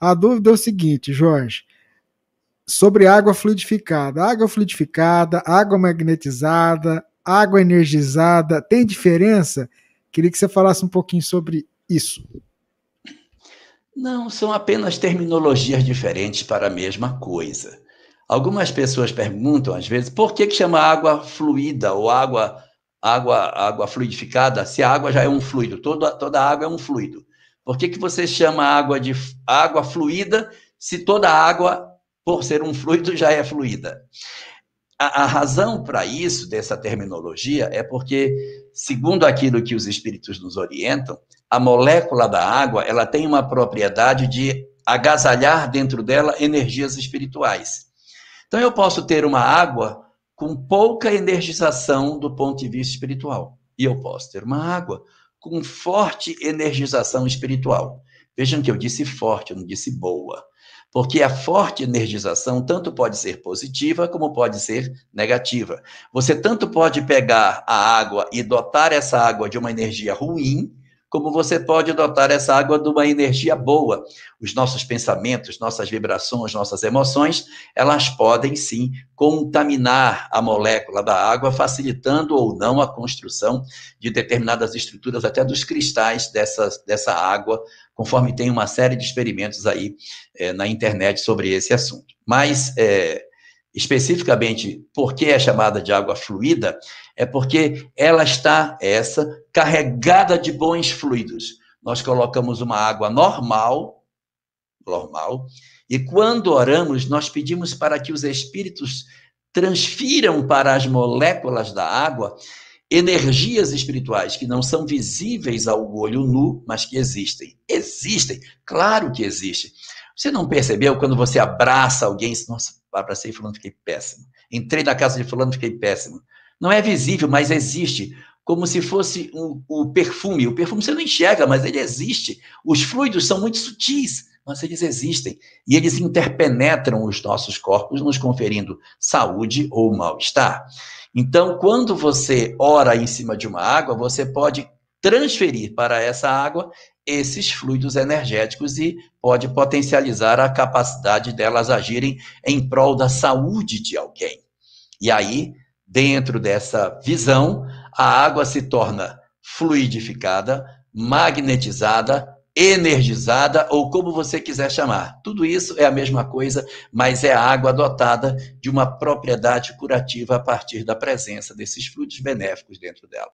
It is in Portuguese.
A dúvida é o seguinte, Jorge, sobre água fluidificada. Água fluidificada, água magnetizada, água energizada, tem diferença? Queria que você falasse um pouquinho sobre isso. Não, são apenas terminologias diferentes para a mesma coisa. Algumas pessoas perguntam, às vezes, por que, que chama água fluida ou água, água, água fluidificada, se a água já é um fluido? Toda, toda água é um fluido. Por que, que você chama água de água fluida se toda água, por ser um fluido, já é fluida? A, a razão para isso, dessa terminologia, é porque, segundo aquilo que os espíritos nos orientam, a molécula da água ela tem uma propriedade de agasalhar dentro dela energias espirituais. Então, eu posso ter uma água com pouca energização do ponto de vista espiritual. E eu posso ter uma água com forte energização espiritual. Vejam que eu disse forte, eu não disse boa. Porque a forte energização tanto pode ser positiva como pode ser negativa. Você tanto pode pegar a água e dotar essa água de uma energia ruim, como você pode dotar essa água de uma energia boa. Os nossos pensamentos, nossas vibrações, nossas emoções, elas podem sim contaminar a molécula da água, facilitando ou não a construção de determinadas estruturas, até dos cristais dessa, dessa água, conforme tem uma série de experimentos aí é, na internet sobre esse assunto. Mas. É, especificamente porque é chamada de água fluida, é porque ela está, essa, carregada de bons fluidos. Nós colocamos uma água normal, normal, e quando oramos, nós pedimos para que os espíritos transfiram para as moléculas da água energias espirituais que não são visíveis ao olho nu, mas que existem. Existem, claro que existem. Você não percebeu quando você abraça alguém, nossa, abracei fulano, fiquei péssimo. Entrei na casa de fulano, fiquei péssimo. Não é visível, mas existe, como se fosse o um, um perfume. O perfume você não enxerga, mas ele existe. Os fluidos são muito sutis, mas eles existem. E eles interpenetram os nossos corpos, nos conferindo saúde ou mal-estar. Então, quando você ora em cima de uma água, você pode transferir para essa água esses fluidos energéticos e pode potencializar a capacidade delas agirem em prol da saúde de alguém. E aí, dentro dessa visão, a água se torna fluidificada, magnetizada, energizada ou como você quiser chamar. Tudo isso é a mesma coisa, mas é a água dotada de uma propriedade curativa a partir da presença desses fluidos benéficos dentro dela.